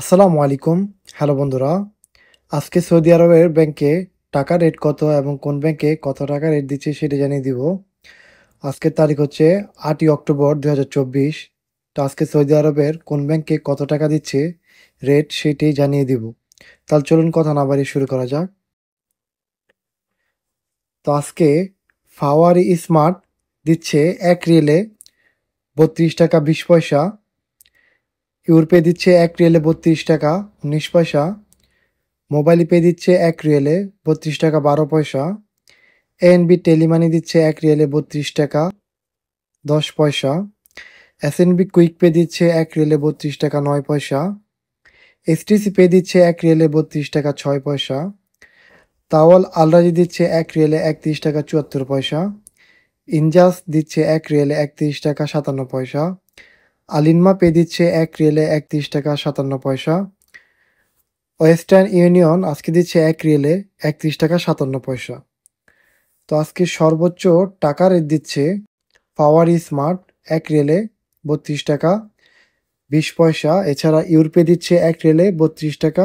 আসসালামু আলাইকুম হ্যালো বন্ধুরা আজকে সৌদি আরবের ব্যাংকে টাকা রেট কত এবং কোন ব্যাংকে কত টাকা রেট দিচ্ছে সেটা জানিয়ে দিব আজকের তারিখ হচ্ছে আটই অক্টোবর দু তো আজকে সৌদি আরবের কোন ব্যাংকে কত টাকা দিচ্ছে রেট সেটি জানিয়ে দিব তাহলে চলুন কথা না বাড়িয়ে শুরু করা যাক তো আজকে ফাওয়ারি স্মার্ট দিচ্ছে এক রিয়েলে বত্রিশ টাকা বিশ পয়সা ইউরোপে দিচ্ছে এক রিয়েলে বত্রিশ টাকা উনিশ পয়সা মোবাইল পে দিচ্ছে এক রিয়েলে বত্রিশ টাকা বারো পয়সা এএনবি টেলিমানি দিচ্ছে এক রিয়েলে বত্রিশ টাকা দশ পয়সা এসএনবি কুইক পে দিচ্ছে এক রিয়েলে বত্রিশ টাকা নয় পয়সা এসটিসি পে দিচ্ছে এক রিয়েলে বত্রিশ টাকা ছয় পয়সা তাওয়াল আলরাজি দিচ্ছে এক রিয়েলে একত্রিশ টাকা চুয়াত্তর পয়সা ইনজাস দিচ্ছে এক রিয়েলে একত্রিশ টাকা সাতান্ন পয়সা আলিনমা পে দিচ্ছে এক রিয়েলে একত্রিশ টাকা সাতান্ন পয়সা ওয়েস্টার্ন ইউনিয়ন আজকে দিচ্ছে এক রিয়েলে একত্রিশ টাকা সাতান্ন পয়সা তো আজকে সর্বোচ্চ টাকা রেট দিচ্ছে পাওয়ার স্মার্ট এক রিয়েলে বত্রিশ টাকা বিশ পয়সা এছাড়া ইউরোপে দিচ্ছে এক রিয়েলে বত্রিশ টাকা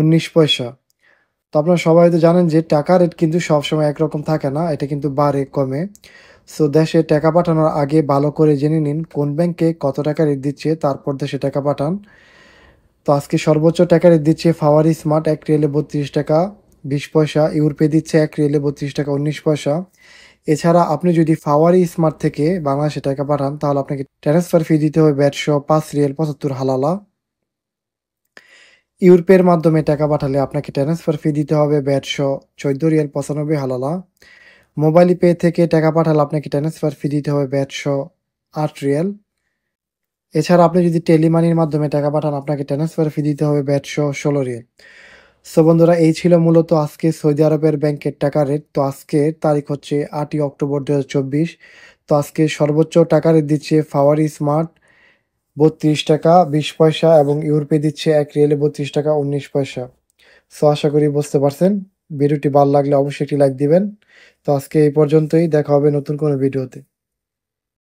উনিশ পয়সা তো আপনারা সবাই তো জানেন যে টাকা রেট কিন্তু সবসময় একরকম থাকে না এটা কিন্তু বাড়ে কমে সো দেশে টাকা পাঠানোর আগে ভালো করে জেনে নিন কোন ব্যাংকে কত টাকা রেট দিচ্ছে তারপর দেশে টাকা পাঠান তো আজকে সর্বোচ্চ টাকা রেট দিচ্ছে ফাওয়ারি স্মার্ট এক রেলে বত্রিশ টাকা বিশ পয়সা ইউরোপে দিচ্ছে এক রেলে বত্রিশ টাকা উনিশ পয়সা এছাড়া আপনি যদি ফাওয়ারি স্মার্ট থেকে বাংলাদেশে টাকা পাঠান তাহলে আপনাকে ট্রান্সফার ফি দিতে হবে ব্যাটশো পাঁচ রিয়েল পঁচাত্তর হালালা ইউরোপের মাধ্যমে টাকা পাঠালে আপনাকে ট্রান্সফার ফি দিতে হবে ব্যাটশো চোদ্দ রিয়েল পঁচানব্বই হালালা মোবাইল পে থেকে টাকা পাঠালে আপনাকে ট্রান্সফার ফি দিতে হবে ব্যাটশো আট রিয়াল এছাড়া আপনি যদি টেলিমানির মাধ্যমে টাকা পাঠান আপনাকে ট্রান্সফার ফি দিতে হবে ব্যাটশো ষোলো রিয়াল সো বন্ধুরা এই ছিল মূলত আজকে সৌদি আরবের ব্যাংকের টাকা রেট তো আজকে তারিখ হচ্ছে আটই অক্টোবর দু তো আজকে সর্বোচ্চ টাকা রেট দিচ্ছে ফাওয়ার স্মার্ট বত্রিশ টাকা বিশ পয়সা এবং ইউরোপে দিচ্ছে এক রিয়েলে বত্রিশ টাকা উনিশ পয়সা সো আশা করি বুঝতে পারছেন ভিডিওটি ভালো লাগলে অবশ্যই একটি লাইক দিবেন তো আজকে এই পর্যন্তই দেখা হবে নতুন কোনো ভিডিওতে